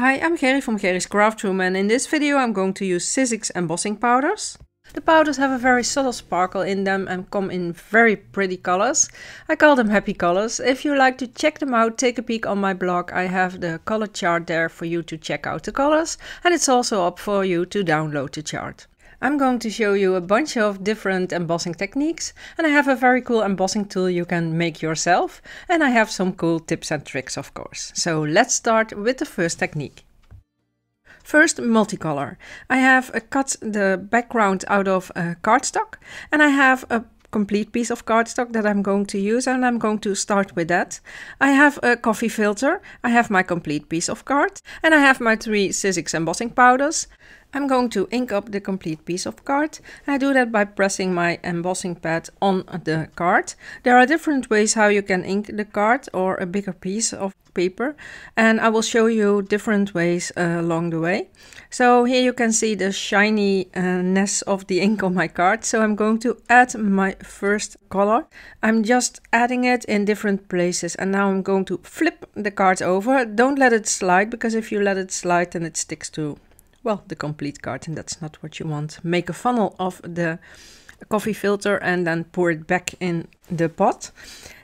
Hi, I'm Gerry from Gerry's Craft Room and in this video I'm going to use Sizzix embossing powders. The powders have a very subtle sparkle in them and come in very pretty colors. I call them happy colors. If you like to check them out, take a peek on my blog. I have the color chart there for you to check out the colors and it's also up for you to download the chart. I'm going to show you a bunch of different embossing techniques and I have a very cool embossing tool you can make yourself and I have some cool tips and tricks of course. So let's start with the first technique. First, multicolor. I have cut the background out of cardstock and I have a complete piece of cardstock that I'm going to use and I'm going to start with that. I have a coffee filter, I have my complete piece of card and I have my three Sizzix embossing powders. I'm going to ink up the complete piece of card. I do that by pressing my embossing pad on the card. There are different ways how you can ink the card or a bigger piece of paper and I will show you different ways uh, along the way. So here you can see the shininess uh, of the ink on my card. So I'm going to add my first color. I'm just adding it in different places and now I'm going to flip the card over. Don't let it slide because if you let it slide then it sticks to well, the complete carton. That's not what you want. Make a funnel of the coffee filter and then pour it back in the pot.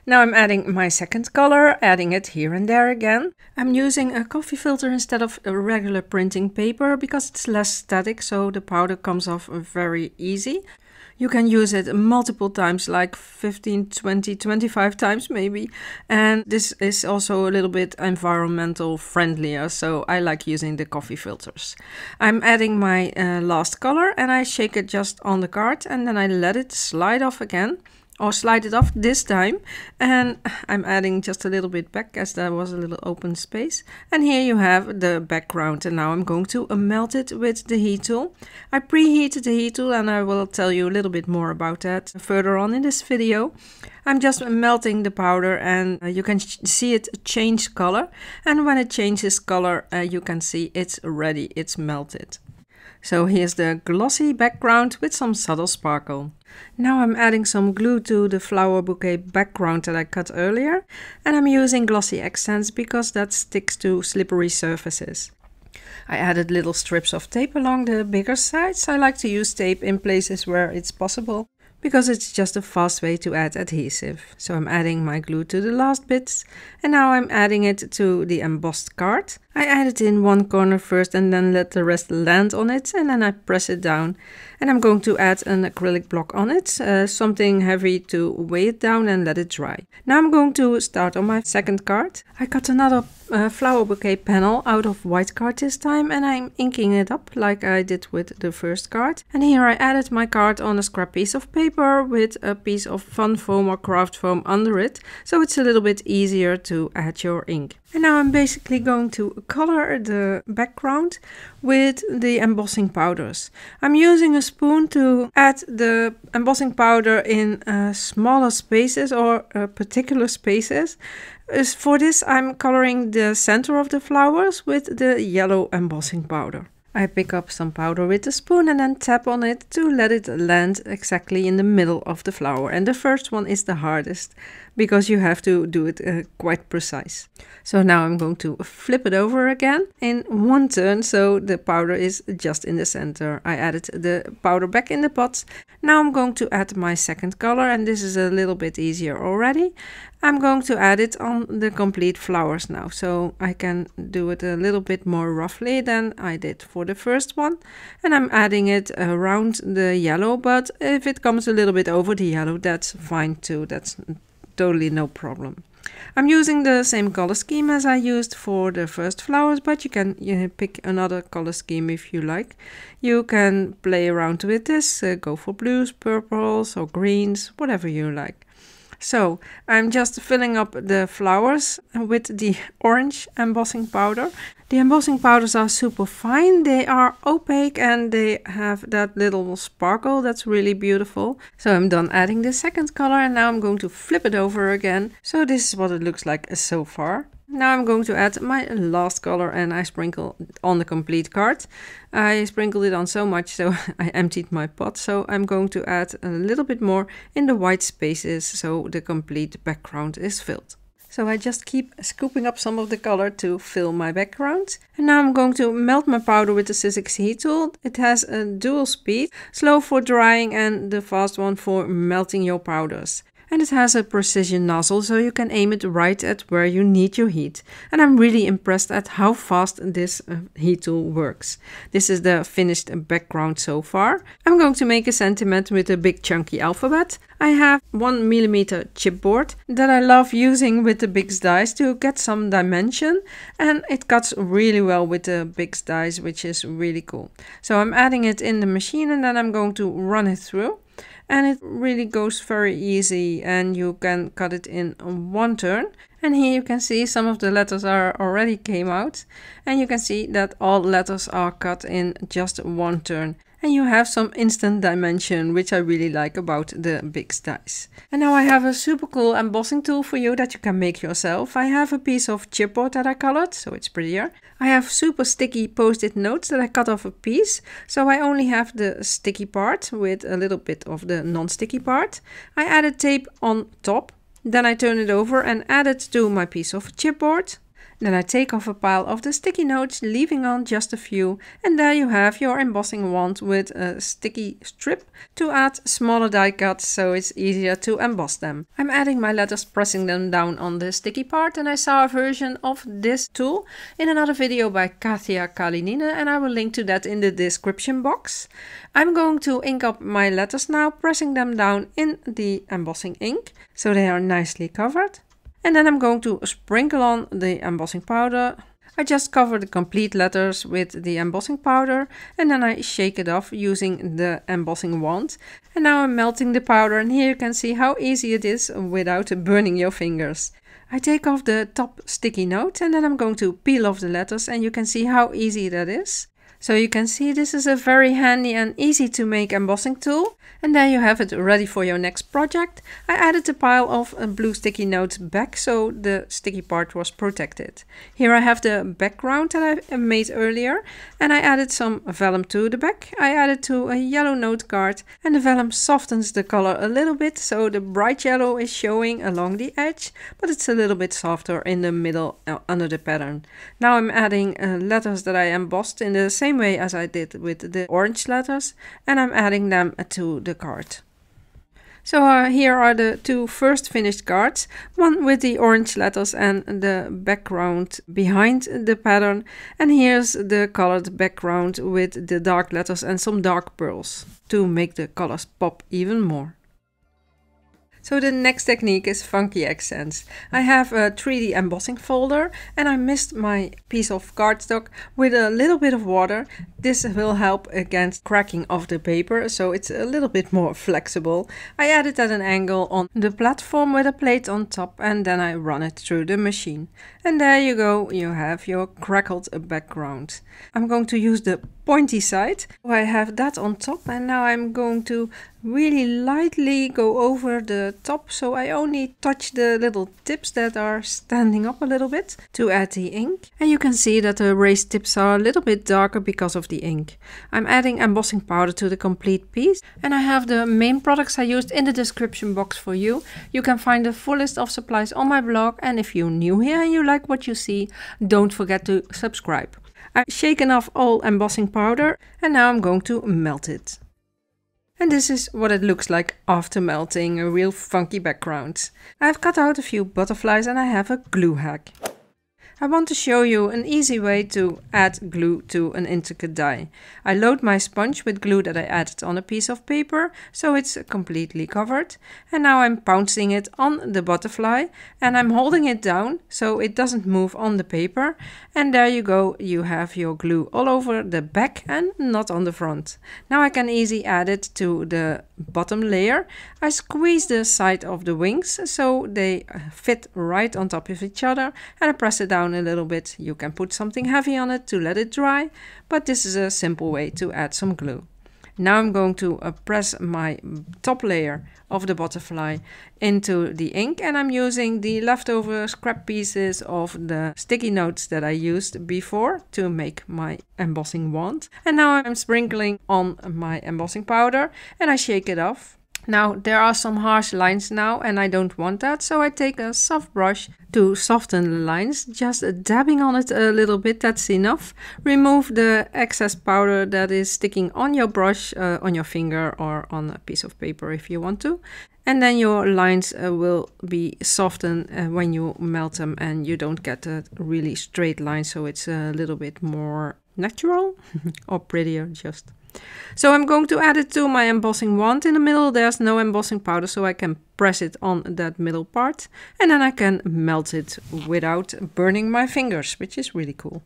Now I'm adding my second color, adding it here and there again. I'm using a coffee filter instead of a regular printing paper because it's less static so the powder comes off very easy you can use it multiple times, like 15, 20, 25 times maybe. And this is also a little bit environmental friendlier, so I like using the coffee filters. I'm adding my uh, last color and I shake it just on the card and then I let it slide off again or slide it off this time and I'm adding just a little bit back as there was a little open space and here you have the background and now I'm going to melt it with the heat tool. I preheated the heat tool and I will tell you a little bit more about that further on in this video. I'm just melting the powder and uh, you can see it change color and when it changes color uh, you can see it's ready, it's melted. So here's the glossy background with some subtle sparkle. Now I'm adding some glue to the flower bouquet background that I cut earlier and I'm using glossy accents because that sticks to slippery surfaces. I added little strips of tape along the bigger sides. I like to use tape in places where it's possible because it's just a fast way to add adhesive. So I'm adding my glue to the last bits and now I'm adding it to the embossed card. I add it in one corner first and then let the rest land on it and then I press it down. And I'm going to add an acrylic block on it, uh, something heavy to weigh it down and let it dry. Now I'm going to start on my second card. I cut another uh, flower bouquet panel out of white card this time and I'm inking it up like I did with the first card. And here I added my card on a scrap piece of paper with a piece of fun foam or craft foam under it, so it's a little bit easier to add your ink. And now I'm basically going to color the background with the embossing powders. I'm using a spoon to add the embossing powder in uh, smaller spaces or uh, particular spaces for this I'm coloring the center of the flowers with the yellow embossing powder. I pick up some powder with a spoon and then tap on it to let it land exactly in the middle of the flower. And the first one is the hardest because you have to do it uh, quite precise. So now I'm going to flip it over again in one turn so the powder is just in the center. I added the powder back in the pot. Now I'm going to add my second color and this is a little bit easier already. I'm going to add it on the complete flowers now so I can do it a little bit more roughly than I did for the first one and I'm adding it around the yellow but if it comes a little bit over the yellow that's fine too that's totally no problem. I'm using the same color scheme as I used for the first flowers, but you can you know, pick another color scheme if you like. You can play around with this, uh, go for blues, purples or greens, whatever you like. So I'm just filling up the flowers with the orange embossing powder. The embossing powders are super fine. They are opaque and they have that little sparkle that's really beautiful. So I'm done adding the second color and now I'm going to flip it over again. So this is what it looks like so far. Now I'm going to add my last color and I sprinkle on the complete card. I sprinkled it on so much so I emptied my pot so I'm going to add a little bit more in the white spaces so the complete background is filled. So I just keep scooping up some of the color to fill my background. And now I'm going to melt my powder with the Sizzix heat tool. It has a dual speed, slow for drying and the fast one for melting your powders and it has a precision nozzle so you can aim it right at where you need your heat. And I'm really impressed at how fast this uh, heat tool works. This is the finished background so far. I'm going to make a sentiment with a big chunky alphabet. I have one millimeter chipboard that I love using with the Bix dies to get some dimension and it cuts really well with the Bix dies which is really cool. So I'm adding it in the machine and then I'm going to run it through and it really goes very easy and you can cut it in one turn and here you can see some of the letters are already came out and you can see that all letters are cut in just one turn and you have some instant dimension which I really like about the Bix dies. And now I have a super cool embossing tool for you that you can make yourself. I have a piece of chipboard that I colored so it's prettier. I have super sticky post-it notes that I cut off a piece so I only have the sticky part with a little bit of the non-sticky part. I added tape on top then I turn it over and add it to my piece of chipboard. Then I take off a pile of the sticky notes, leaving on just a few, and there you have your embossing wand with a sticky strip to add smaller die cuts so it's easier to emboss them. I'm adding my letters, pressing them down on the sticky part, and I saw a version of this tool in another video by Katia Kalinina, and I will link to that in the description box. I'm going to ink up my letters now, pressing them down in the embossing ink, so they are nicely covered. And then I'm going to sprinkle on the embossing powder. I just cover the complete letters with the embossing powder and then I shake it off using the embossing wand. And now I'm melting the powder and here you can see how easy it is without burning your fingers. I take off the top sticky note and then I'm going to peel off the letters and you can see how easy that is. So you can see this is a very handy and easy to make embossing tool. And there you have it ready for your next project. I added a pile of uh, blue sticky notes back so the sticky part was protected. Here I have the background that I made earlier and I added some vellum to the back. I added to a yellow note card and the vellum softens the color a little bit so the bright yellow is showing along the edge but it's a little bit softer in the middle uh, under the pattern. Now I'm adding uh, letters that I embossed in the same same way as I did with the orange letters and I'm adding them to the card. So uh, here are the two first finished cards, one with the orange letters and the background behind the pattern and here's the colored background with the dark letters and some dark pearls to make the colors pop even more. So the next technique is funky accents. I have a 3D embossing folder and I mist my piece of cardstock with a little bit of water. This will help against cracking of the paper so it's a little bit more flexible. I add it at an angle on the platform with a plate on top and then I run it through the machine. And there you go, you have your crackled background. I'm going to use the pointy side. I have that on top and now I'm going to really lightly go over the top so I only touch the little tips that are standing up a little bit to add the ink. And you can see that the raised tips are a little bit darker because of the ink. I'm adding embossing powder to the complete piece and I have the main products I used in the description box for you. You can find the full list of supplies on my blog and if you're new here and you like what you see, don't forget to subscribe. I've shaken off all embossing powder and now I'm going to melt it. And this is what it looks like after melting, a real funky background. I've cut out a few butterflies and I have a glue hack. I want to show you an easy way to add glue to an intricate die. I load my sponge with glue that I added on a piece of paper, so it's completely covered. And now I'm pouncing it on the butterfly and I'm holding it down so it doesn't move on the paper. And there you go, you have your glue all over the back and not on the front. Now I can easily add it to the bottom layer, I squeeze the side of the wings so they uh, fit right on top of each other and I press it down a little bit. You can put something heavy on it to let it dry, but this is a simple way to add some glue. Now I'm going to uh, press my top layer of the butterfly into the ink and I'm using the leftover scrap pieces of the sticky notes that I used before to make my embossing wand. And now I'm sprinkling on my embossing powder and I shake it off. Now there are some harsh lines now and I don't want that so I take a soft brush to soften the lines, just dabbing on it a little bit, that's enough. Remove the excess powder that is sticking on your brush, uh, on your finger or on a piece of paper if you want to. And then your lines uh, will be softened uh, when you melt them and you don't get a really straight line so it's a little bit more natural or prettier just. So I'm going to add it to my embossing wand in the middle. There's no embossing powder, so I can press it on that middle part. And then I can melt it without burning my fingers, which is really cool.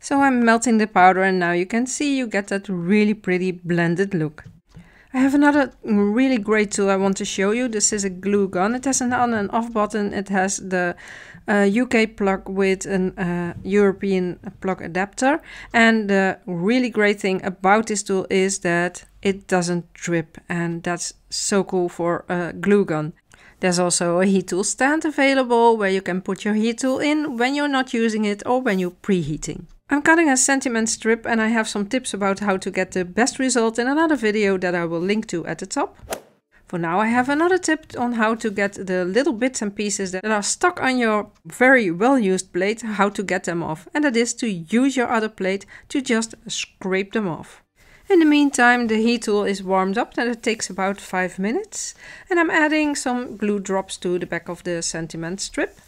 So I'm melting the powder and now you can see you get that really pretty blended look. I have another really great tool I want to show you. This is a glue gun. It has an on and off button. It has the uh, UK plug with an uh, European plug adapter. And the really great thing about this tool is that it doesn't drip. And that's so cool for a glue gun. There's also a heat tool stand available where you can put your heat tool in when you're not using it or when you're preheating. I'm cutting a sentiment strip and I have some tips about how to get the best result in another video that I will link to at the top. For now I have another tip on how to get the little bits and pieces that are stuck on your very well used blade, how to get them off. And that is to use your other blade to just scrape them off. In the meantime the heat tool is warmed up and it takes about 5 minutes. And I'm adding some glue drops to the back of the sentiment strip.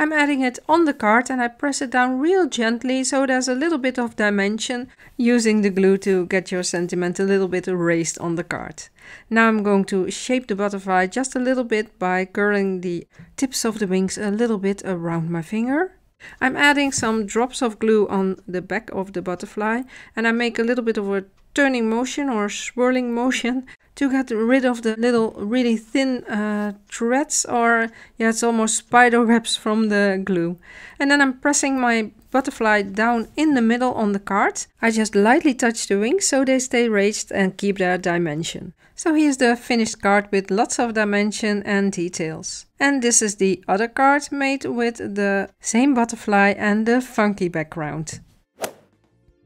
I'm adding it on the card and I press it down real gently so there's a little bit of dimension using the glue to get your sentiment a little bit erased on the card. Now I'm going to shape the butterfly just a little bit by curling the tips of the wings a little bit around my finger. I'm adding some drops of glue on the back of the butterfly and I make a little bit of a turning motion or swirling motion to get rid of the little really thin uh, threads or yeah it's almost spider webs from the glue and then I'm pressing my butterfly down in the middle on the card I just lightly touch the wings so they stay raised and keep their dimension so here's the finished card with lots of dimension and details and this is the other card made with the same butterfly and the funky background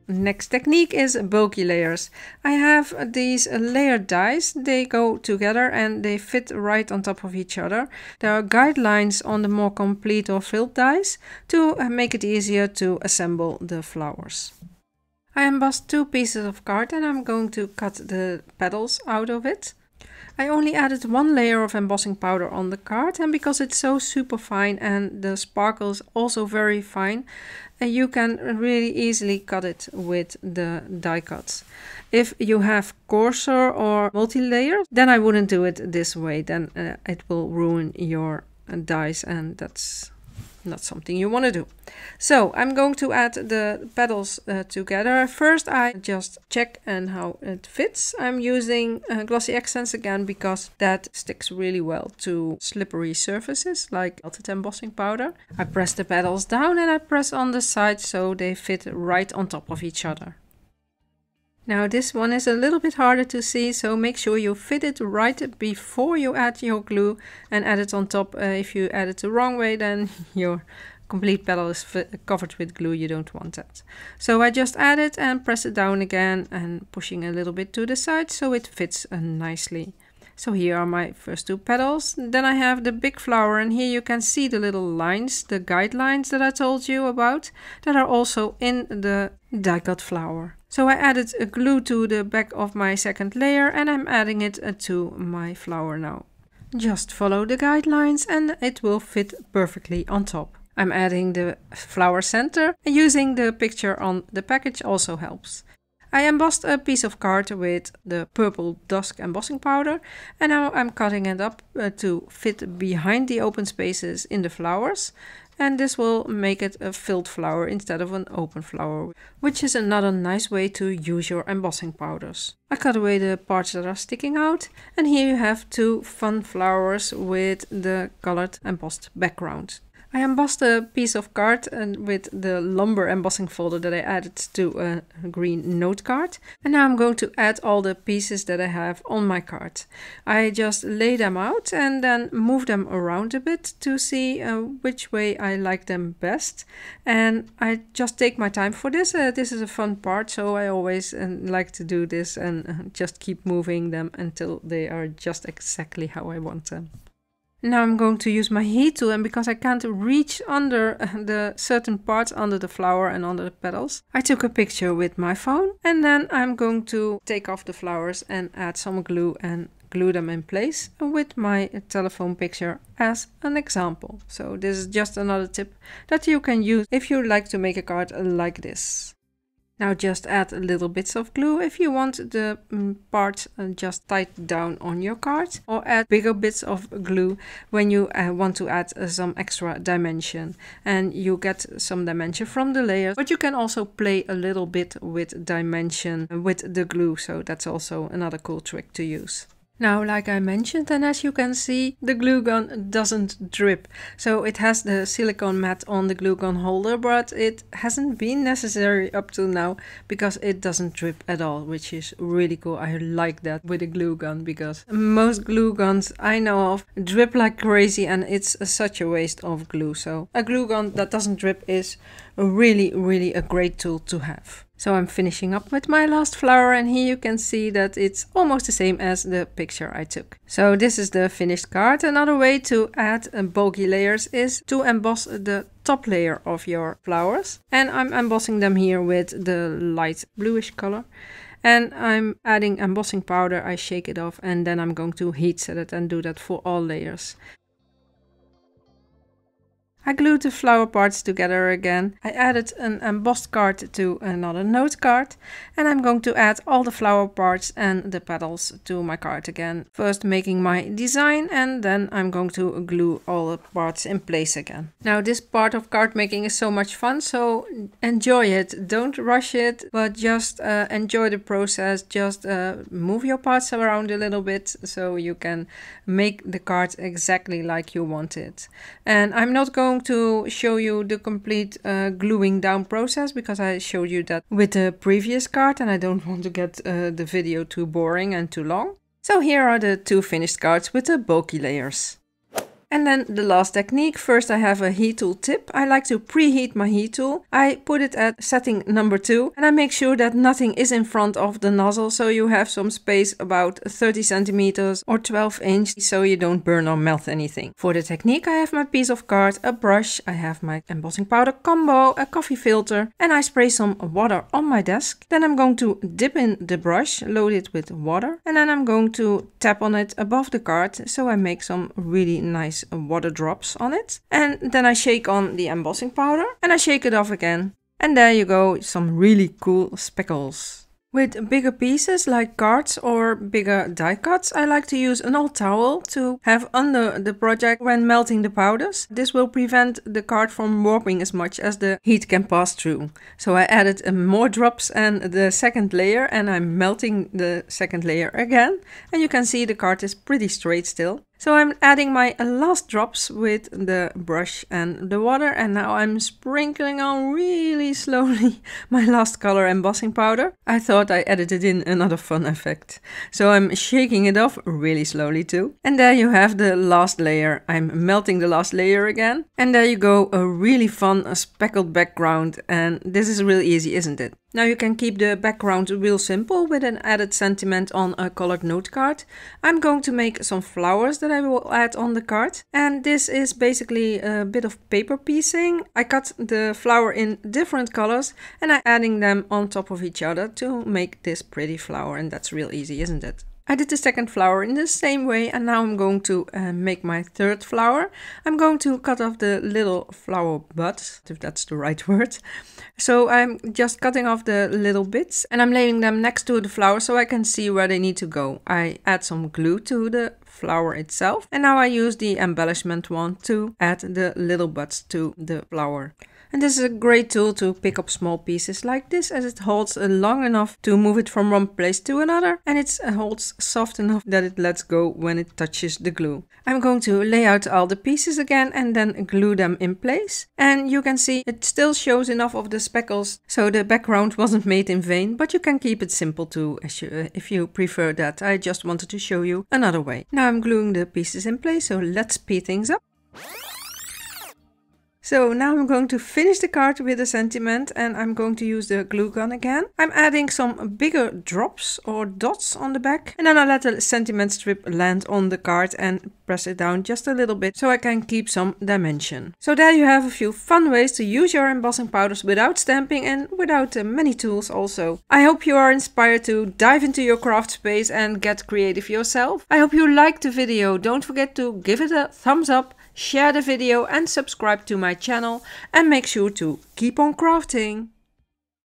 Next technique is bulky layers. I have these layered dies, they go together and they fit right on top of each other. There are guidelines on the more complete or filled dies to make it easier to assemble the flowers. I embossed two pieces of card and I'm going to cut the petals out of it. I only added one layer of embossing powder on the card and because it's so super fine and the sparkle is also very fine uh, you can really easily cut it with the die cuts. If you have coarser or multi-layer then I wouldn't do it this way then uh, it will ruin your dies and that's not something you want to do. So I'm going to add the petals uh, together. First I just check and how it fits. I'm using uh, glossy accents again because that sticks really well to slippery surfaces like melted embossing powder. I press the petals down and I press on the side so they fit right on top of each other. Now this one is a little bit harder to see, so make sure you fit it right before you add your glue and add it on top. Uh, if you add it the wrong way, then your complete petal is covered with glue, you don't want that. So I just add it and press it down again and pushing a little bit to the side so it fits uh, nicely. So here are my first two petals. Then I have the big flower and here you can see the little lines, the guidelines that I told you about, that are also in the die-cut flower. So I added a glue to the back of my second layer and I'm adding it uh, to my flower now. Just follow the guidelines and it will fit perfectly on top. I'm adding the flower center and using the picture on the package also helps. I embossed a piece of card with the purple dusk embossing powder and now I'm cutting it up uh, to fit behind the open spaces in the flowers and this will make it a filled flower instead of an open flower, which is another nice way to use your embossing powders. I cut away the parts that are sticking out and here you have two fun flowers with the colored embossed background. I embossed a piece of card and uh, with the lumber embossing folder that I added to a green note card. And now I'm going to add all the pieces that I have on my card. I just lay them out and then move them around a bit to see uh, which way I like them best. And I just take my time for this. Uh, this is a fun part, so I always uh, like to do this and uh, just keep moving them until they are just exactly how I want them. Now I'm going to use my heat tool and because I can't reach under the certain parts under the flower and under the petals, I took a picture with my phone and then I'm going to take off the flowers and add some glue and glue them in place with my telephone picture as an example. So this is just another tip that you can use if you like to make a card like this. Now just add little bits of glue if you want the mm, parts uh, just tied down on your card or add bigger bits of glue when you uh, want to add uh, some extra dimension and you get some dimension from the layers but you can also play a little bit with dimension with the glue so that's also another cool trick to use. Now, like I mentioned, and as you can see, the glue gun doesn't drip. So it has the silicone mat on the glue gun holder, but it hasn't been necessary up till now because it doesn't drip at all, which is really cool. I like that with a glue gun because most glue guns I know of drip like crazy and it's such a waste of glue. So a glue gun that doesn't drip is really, really a great tool to have. So I'm finishing up with my last flower and here you can see that it's almost the same as the picture I took. So this is the finished card. Another way to add uh, bulky layers is to emboss the top layer of your flowers. And I'm embossing them here with the light bluish color. And I'm adding embossing powder, I shake it off and then I'm going to heat set it and do that for all layers. I glued the flower parts together again. I added an embossed card to another note card and I'm going to add all the flower parts and the petals to my card again. First making my design and then I'm going to glue all the parts in place again. Now this part of card making is so much fun so enjoy it. Don't rush it but just uh, enjoy the process. Just uh, move your parts around a little bit so you can make the card exactly like you want it. And I'm not going going to show you the complete uh, gluing down process because I showed you that with the previous card and I don't want to get uh, the video too boring and too long. So here are the two finished cards with the bulky layers. And then the last technique, first I have a heat tool tip. I like to preheat my heat tool. I put it at setting number two and I make sure that nothing is in front of the nozzle so you have some space about 30 centimeters or 12 inch so you don't burn or melt anything. For the technique I have my piece of card, a brush, I have my embossing powder combo, a coffee filter and I spray some water on my desk. Then I'm going to dip in the brush, load it with water and then I'm going to tap on it above the card so I make some really nice water drops on it. And then I shake on the embossing powder and I shake it off again. And there you go, some really cool speckles. With bigger pieces like cards or bigger die cuts, I like to use an old towel to have under the project when melting the powders. This will prevent the card from warping as much as the heat can pass through. So I added um, more drops and the second layer and I'm melting the second layer again. And you can see the card is pretty straight still. So I'm adding my last drops with the brush and the water and now I'm sprinkling on really slowly my last color embossing powder. I thought I added in another fun effect. So I'm shaking it off really slowly too. And there you have the last layer. I'm melting the last layer again. And there you go, a really fun speckled background. And this is really easy, isn't it? Now you can keep the background real simple with an added sentiment on a colored note card. I'm going to make some flowers that I will add on the card. And this is basically a bit of paper piecing. I cut the flower in different colors and I'm adding them on top of each other to make this pretty flower. And that's real easy, isn't it? I did the second flower in the same way and now I'm going to uh, make my third flower. I'm going to cut off the little flower buds, if that's the right word. So I'm just cutting off the little bits and I'm laying them next to the flower so I can see where they need to go. I add some glue to the flower itself and now I use the embellishment one to add the little buds to the flower. And this is a great tool to pick up small pieces like this as it holds long enough to move it from one place to another and it holds soft enough that it lets go when it touches the glue. I'm going to lay out all the pieces again and then glue them in place. And you can see it still shows enough of the speckles so the background wasn't made in vain, but you can keep it simple too uh, if you prefer that. I just wanted to show you another way. Now I'm gluing the pieces in place, so let's speed things up. So now I'm going to finish the card with a sentiment and I'm going to use the glue gun again. I'm adding some bigger drops or dots on the back and then I let the sentiment strip land on the card and press it down just a little bit so I can keep some dimension. So there you have a few fun ways to use your embossing powders without stamping and without uh, many tools also. I hope you are inspired to dive into your craft space and get creative yourself. I hope you liked the video. Don't forget to give it a thumbs up share the video and subscribe to my channel and make sure to keep on crafting!